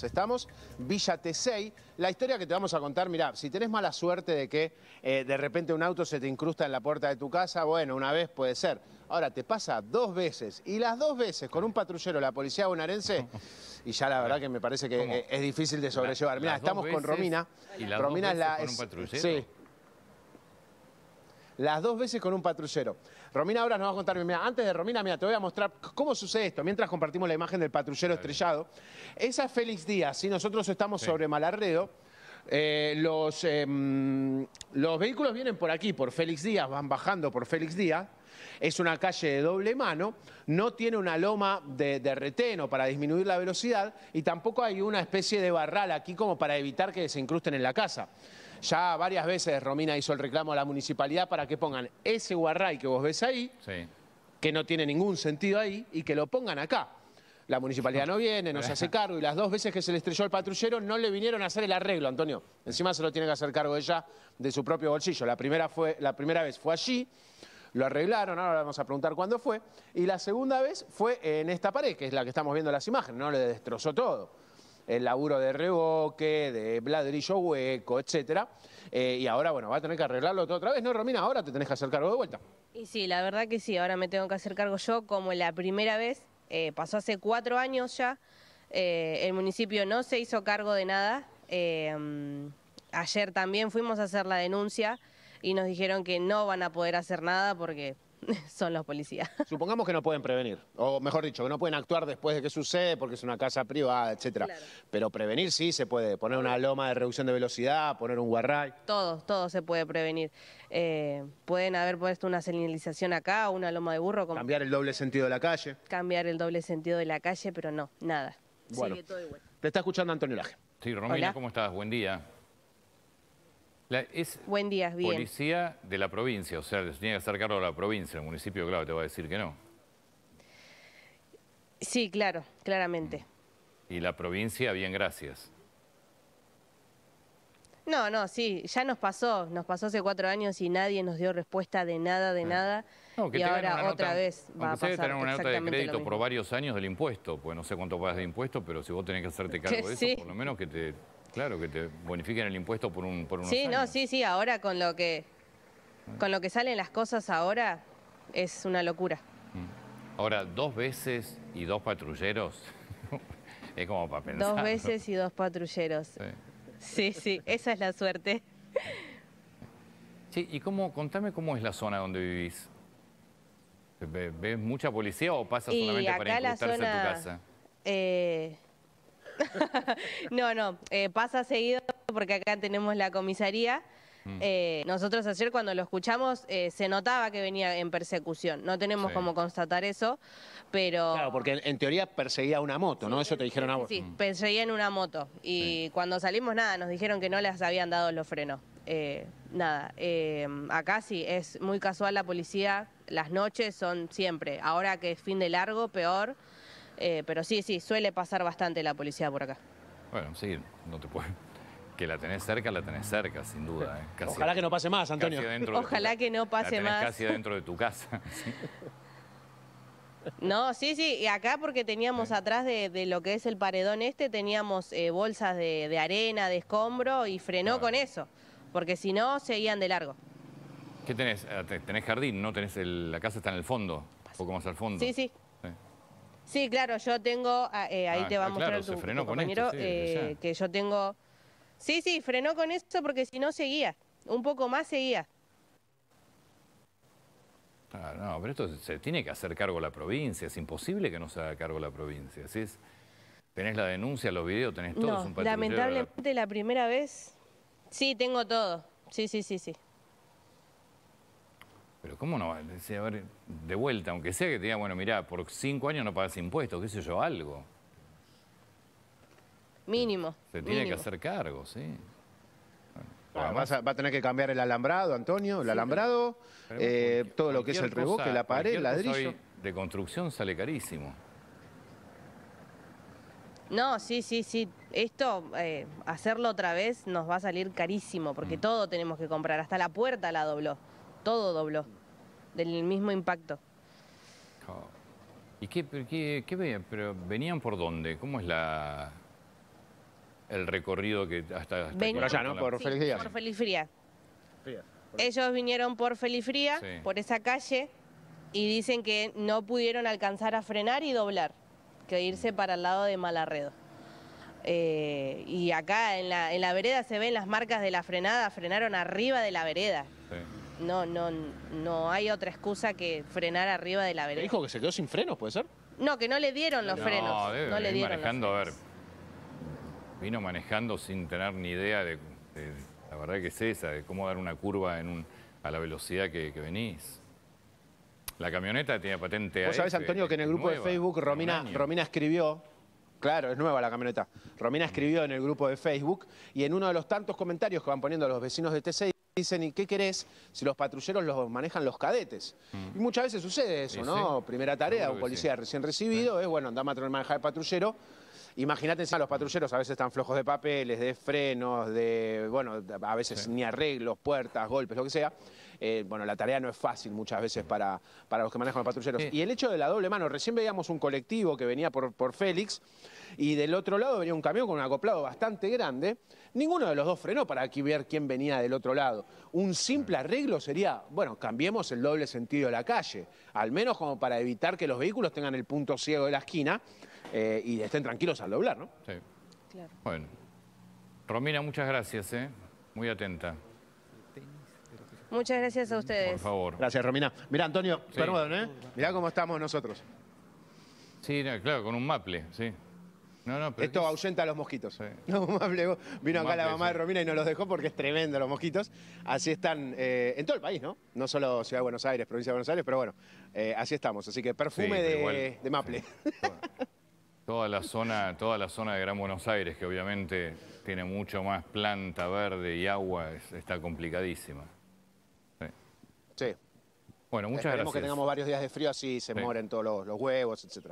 Estamos Villa Tesey. La historia que te vamos a contar, mirá, si tenés mala suerte de que eh, de repente un auto se te incrusta en la puerta de tu casa, bueno, una vez puede ser. Ahora te pasa dos veces y las dos veces con un patrullero, la policía bonaerense, y ya la verdad que me parece que e-, es difícil de sobrellevar. Mira, estamos con Romina. Y Romina es la, con un patrullero. Sí. Las dos veces con un patrullero. Romina ahora nos va a contar, mira, antes de Romina, mira, te voy a mostrar cómo sucede esto, mientras compartimos la imagen del patrullero estrellado. Esa es Félix Díaz, si nosotros estamos sobre Malarredo, eh, em, los, vehículos vienen por aquí, por Félix Díaz, van bajando por Félix Díaz, es una calle de doble mano, no tiene una loma de, de, reteno para disminuir la velocidad y tampoco hay una especie de barral aquí como para evitar que se incrusten en la casa. Ya varias veces Romina hizo el reclamo a la municipalidad para que pongan ese guarray que vos ves ahí, que no tiene ningún sentido ahí, y que lo pongan acá. La municipalidad no viene, no se hace cargo, y las dos veces que se le estrelló el patrullero no le vinieron a hacer el arreglo, Antonio. Encima se lo tiene que hacer cargo ella de su propio bolsillo. La primera, fue, la primera vez fue allí, lo arreglaron, ahora vamos a preguntar cuándo fue, y la segunda vez fue en esta pared, que es la que estamos viendo las imágenes, no le destrozó todo el laburo de reboque, de ladrillo hueco, etcétera. Eh, y ahora, bueno, va a tener que arreglarlo otra vez, ¿no, Romina? Ahora te tenés que hacer cargo de vuelta. Y sí, la verdad que sí, ahora me tengo que hacer cargo yo, como la primera vez, eh, pasó hace cuatro años ya, eh, el municipio no se hizo cargo de nada. ayer también fuimos a hacer la denuncia y nos dijeron que no van a poder hacer nada porque son los policías. Supongamos que no pueden prevenir, o mejor dicho, que no pueden actuar después de que sucede porque es una casa privada, etcétera. Pero prevenir sí se puede, poner una loma de reducción de velocidad, poner un guarray. Todo, todo se puede prevenir. Eh, pueden haber puesto una señalización acá, una loma de burro. Cambiar el doble sentido de la calle. Cambiar el doble sentido de la calle, pero no, nada. Bueno, todo igual. Te está escuchando Antonio Laje. Sí, Romina, ¿cómo estás? Buen día es Buen día, bien. policía de la provincia, o sea, se tiene que hacer cargo de la provincia, el municipio, claro, te va a decir que no. Sí, claro, claramente. Mm. Y la provincia, bien, gracias. No, no, sí, ya nos pasó, nos pasó hace cuatro años y nadie nos dio respuesta de nada, de ah. nada. que y ahora otra vez va a pasar tener una nota de crédito por varios años del impuesto, pues no sé cuánto pagas de impuesto, pero si vos tenés que hacerte cargo de eso, por lo menos que te Claro, que te bonifiquen el impuesto por un por unos Sí, no, sí, sí, ahora con lo que con lo que salen las cosas ahora es una locura. Mm. Ahora, dos veces y dos patrulleros es como para pensar. Dos veces y dos patrulleros. Sí. sí, esa es la suerte. Sí, y cómo, contame cómo es la zona donde vivís. ¿Ves mucha policía o pasa solamente para la a tu casa? Eh, no, no, eh, pasa seguido porque acá tenemos la comisaría. Mm. Eh, nosotros ayer cuando lo escuchamos eh, se notaba que venía en persecución. No tenemos cómo constatar eso, pero... Claro, porque en, teoría perseguía una moto, ¿no? eso te dijeron a Sí, mm. perseguía en una moto. Y cuando salimos, nada, nos dijeron que no les habían dado los frenos. nada, acá sí, es muy casual la policía. Las noches son siempre. Ahora que es fin de largo, peor. Eh, pero sí, sí, suele pasar bastante la policía por acá. Bueno, sí, no te puede... Que la tenés cerca, la tenés cerca, sin duda. Eh, Ojalá que no pase más, Antonio. Ojalá que no pase más. Casi dentro de tu casa. No, sí, sí, y acá porque teníamos atrás de, lo que es el paredón este, teníamos eh, bolsas de, arena, de escombro, y frenó con eso, porque si no, seguían de largo. ¿Qué tenés? Ah, ¿Tenés jardín, no? ¿Tenés el... la casa está en el fondo, un poco más al fondo. Sí, sí, Sí, claro, yo tengo, ah, eh, ahí ah, te va a mostrar tu, se con eh, que yo tengo... Sí, sí, frenó con eso porque si no seguía, un poco más seguía. Ah, no, pero esto se tiene que hacer cargo la provincia, es imposible que no se haga cargo la provincia, ¿sí? Tenés la denuncia, los videos, tenés todo. No, lamentablemente la primera vez, sí, tengo todo, sí, sí, sí, sí. Pero ¿cómo no? va a ver, de vuelta, aunque sea que te diga, bueno, mirá, por cinco años no pagas impuestos, qué sé yo, algo. Mínimo. Se tiene que hacer cargo, sí. además, va a tener que cambiar el alambrado, Antonio, el alambrado, eh, todo lo que es el reboque, la pared, el ladrillo. De construcción sale carísimo. No, sí, sí, sí. Esto, eh, hacerlo otra vez nos va a salir carísimo, porque mm. todo tenemos que comprar. Hasta la puerta la dobló todo dobló, del mismo impacto. Oh. ¿Y qué, qué, qué venían? ¿Pero venían por dónde? ¿Cómo es la el recorrido que hasta... por allá, ¿no? Por Ellos vinieron por Felifría, por esa calle, y dicen que no pudieron alcanzar a frenar y doblar, que irse mm. para el lado de Malarredo. Eh, y acá en la, en la, vereda se ven las marcas de la frenada, frenaron arriba de la vereda. Sí no, no, no hay otra excusa que frenar arriba de la velocidad. ¿Dijo que se quedó sin frenos, puede ser? No, que no le dieron los frenos. Debe, no le dieron manejando, a ver, vino manejando sin tener ni idea de, la verdad que es esa, de cómo dar una curva a la velocidad que, venís. La camioneta tenía patente Vos sabés, Antonio, que en el grupo de Facebook Romina, Romina escribió Claro, es nueva la camioneta. Romina mm. escribió en el grupo de Facebook y en uno de los tantos comentarios que van poniendo los vecinos de T6 Dicen, ¿y qué querés si los patrulleros los manejan los cadetes? Mm. Y muchas veces sucede eso, ¿no? Primera tarea, un policía recién recibido es, bueno, andamos a manejar el patrullero. Imagínate los patrulleros a veces están flojos de papeles, de frenos, de, bueno, a veces ni arreglos, puertas, golpes, lo que sea. Eh, bueno, la tarea no es fácil muchas veces para, para los que manejan los patrulleros. Y el hecho de la doble mano, recién veíamos un colectivo que venía por, por Félix, y del otro lado venía un camión con un acoplado bastante grande. Ninguno de los dos frenó para aquí ver quién venía del otro lado. Un simple arreglo sería, bueno, cambiemos el doble sentido de la calle, al menos como para evitar que los vehículos tengan el punto ciego de la esquina eh, y estén tranquilos al doblar, ¿no? Sí. Claro. Bueno. Romina, muchas gracias, ¿eh? Muy atenta. Muchas gracias a ustedes. Por favor. Gracias, Romina. Mira, Antonio, perdón, ¿eh? Mirá cómo estamos nosotros. Sí, claro, con un maple, sí. Esto ahuyenta a los mosquitos. vino acá la mamá de Romina y no los dejó porque es tremendo los mosquitos. Así están eh, en todo el país, ¿no? No solo Ciudad de Buenos Aires, provincia de Buenos Aires, pero bueno, eh, así estamos. Así que perfume de, Maple. Toda, la zona, toda la zona de Gran Buenos Aires, que obviamente tiene mucho más planta verde y agua, está complicadísima. Sí. Bueno, muchas Esperemos que tengamos varios días de frío, así se mueren todos los, huevos, etc.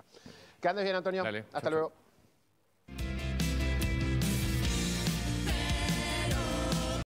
qué andes bien, Antonio. Hasta luego.